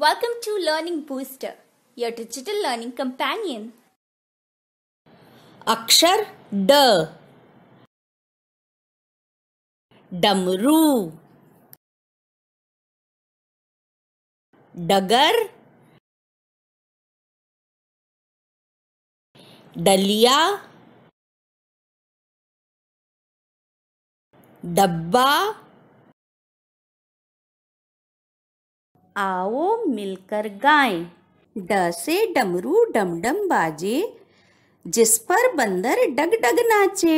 Welcome to Learning Booster, your digital learning companion. Akshar D Damru Dagar Dalia Dabba आओ मिलकर गाएं ड से डमरू डम डम बाजे जिस पर बंदर डग डग नाचे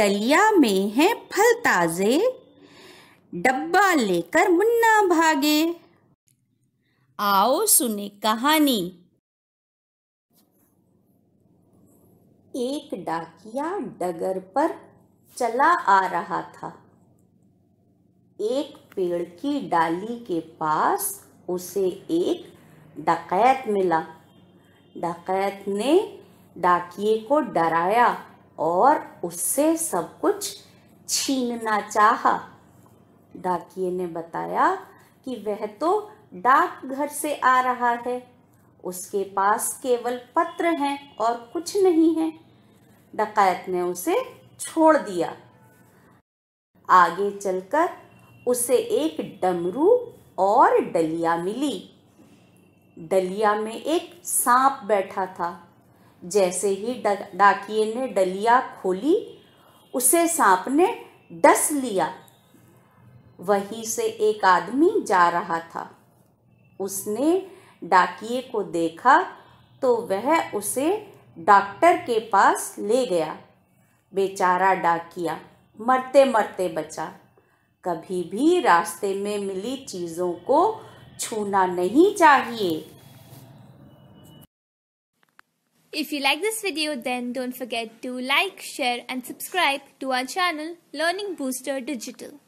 डलिया में है फल ताजे डब्बा लेकर मुन्ना भागे आओ सुने कहानी एक डाकिया डगर पर चला आ रहा था एक पेड़ की डाली के पास उसे एक डकैत मिला डकैत ने डाकिए को डराया और उससे सब कुछ छीनना चाहा डाकिए ने बताया कि वह तो डाक घर से आ रहा है उसके पास केवल पत्र हैं और कुछ नहीं है डकैत ने उसे छोड़ दिया आगे चलकर उसे एक डमरू और डलिया मिली डलिया में एक सांप बैठा था जैसे ही डाकिए ने डलिया खोली उसे सांप ने डस लिया वहीं से एक आदमी जा रहा था उसने डाकिए को देखा तो वह उसे डॉक्टर के पास ले गया बेचारा डाकिया मरते मरते बचा कभी भी रास्ते में मिली चीज़ों को छूना नहीं चाहिए If you like this video then don't forget to like, share and subscribe to our channel Learning Booster Digital.